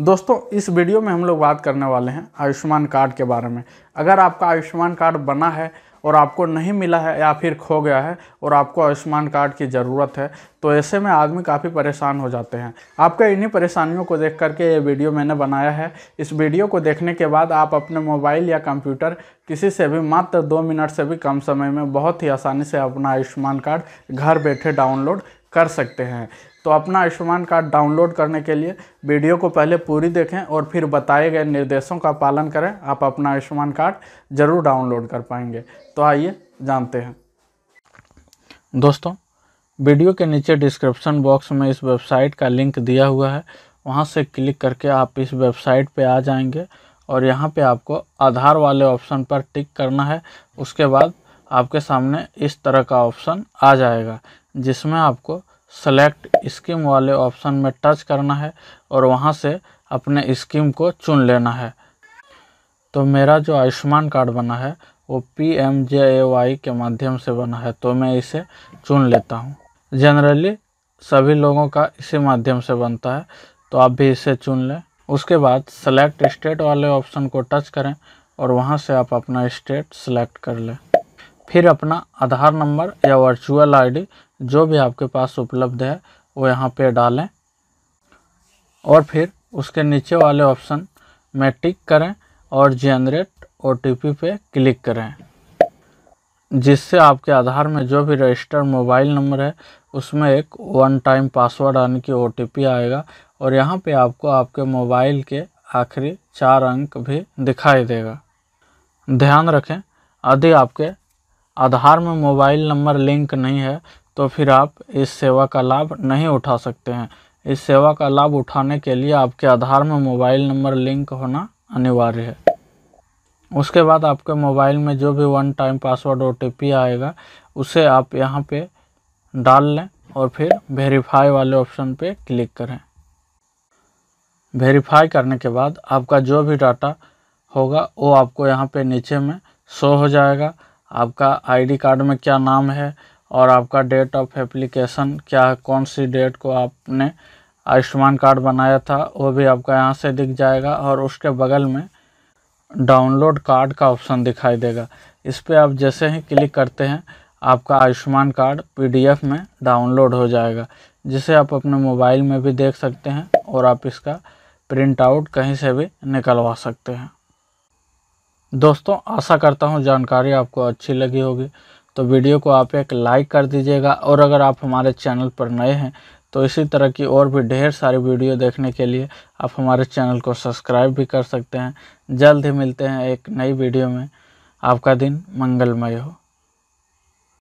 दोस्तों इस वीडियो में हम लोग बात करने वाले हैं आयुष्मान कार्ड के बारे में अगर आपका आयुष्मान कार्ड बना है और आपको नहीं मिला है या फिर खो गया है और आपको आयुष्मान कार्ड की ज़रूरत है तो ऐसे में आदमी काफ़ी परेशान हो जाते हैं आपके इन्हीं परेशानियों को देख करके ये वीडियो मैंने बनाया है इस वीडियो को देखने के बाद आप अपने मोबाइल या कंप्यूटर किसी से भी मात्र दो मिनट से भी कम समय में बहुत ही आसानी से अपना आयुष्मान कार्ड घर बैठे डाउनलोड कर सकते हैं तो अपना आयुष्मान कार्ड डाउनलोड करने के लिए वीडियो को पहले पूरी देखें और फिर बताए गए निर्देशों का पालन करें आप अपना आयुष्मान कार्ड ज़रूर डाउनलोड कर पाएंगे तो आइए जानते हैं दोस्तों वीडियो के नीचे डिस्क्रिप्शन बॉक्स में इस वेबसाइट का लिंक दिया हुआ है वहाँ से क्लिक करके आप इस वेबसाइट पर आ जाएंगे और यहाँ पे आपको आधार वाले ऑप्शन पर टिक करना है उसके बाद आपके सामने इस तरह का ऑप्शन आ जाएगा जिसमें आपको सेलेक्ट स्कीम वाले ऑप्शन में टच करना है और वहाँ से अपने स्कीम को चुन लेना है तो मेरा जो आयुष्मान कार्ड बना है वो P M J A Y के माध्यम से बना है तो मैं इसे चुन लेता हूँ जनरली सभी लोगों का इसी माध्यम से बनता है तो आप भी इसे चुन लें उसके बाद सेलेक्ट स्टेट वाले ऑप्शन को टच करें और वहाँ से आप अपना स्टेट सेलेक्ट कर लें फिर अपना आधार नंबर या वर्चुअल आईडी जो भी आपके पास उपलब्ध है वो यहाँ पे डालें और फिर उसके नीचे वाले ऑप्शन में टिक करें और जेनरेट ओ पे क्लिक करें जिससे आपके आधार में जो भी रजिस्टर मोबाइल नंबर है उसमें एक वन टाइम पासवर्ड आने की ओ आएगा और यहाँ पे आपको आपके मोबाइल के आखिरी चार अंक भी दिखाई देगा ध्यान रखें यदि आपके आधार में मोबाइल नंबर लिंक नहीं है तो फिर आप इस सेवा का लाभ नहीं उठा सकते हैं इस सेवा का लाभ उठाने के लिए आपके आधार में मोबाइल नंबर लिंक होना अनिवार्य है उसके बाद आपके मोबाइल में जो भी वन टाइम पासवर्ड ओ आएगा उसे आप यहाँ पे डाल लें और फिर वेरीफाई वाले ऑप्शन पे क्लिक करें वेरीफाई करने के बाद आपका जो भी डाटा होगा वो आपको यहाँ पे नीचे में शो हो जाएगा आपका आईडी कार्ड में क्या नाम है और आपका डेट ऑफ एप्लीकेशन क्या कौन सी डेट को आपने आयुष्मान कार्ड बनाया था वो भी आपका यहाँ से दिख जाएगा और उसके बगल में डाउनलोड कार्ड का ऑप्शन दिखाई देगा इस पर आप जैसे ही क्लिक करते हैं आपका आयुष्मान कार्ड पीडीएफ में डाउनलोड हो जाएगा जिसे आप अपने मोबाइल में भी देख सकते हैं और आप इसका प्रिंट आउट कहीं से भी निकलवा सकते हैं दोस्तों आशा करता हूँ जानकारी आपको अच्छी लगी होगी तो वीडियो को आप एक लाइक कर दीजिएगा और अगर आप हमारे चैनल पर नए हैं तो इसी तरह की और भी ढेर सारी वीडियो देखने के लिए आप हमारे चैनल को सब्सक्राइब भी कर सकते हैं जल्द ही मिलते हैं एक नई वीडियो में आपका दिन मंगलमय हो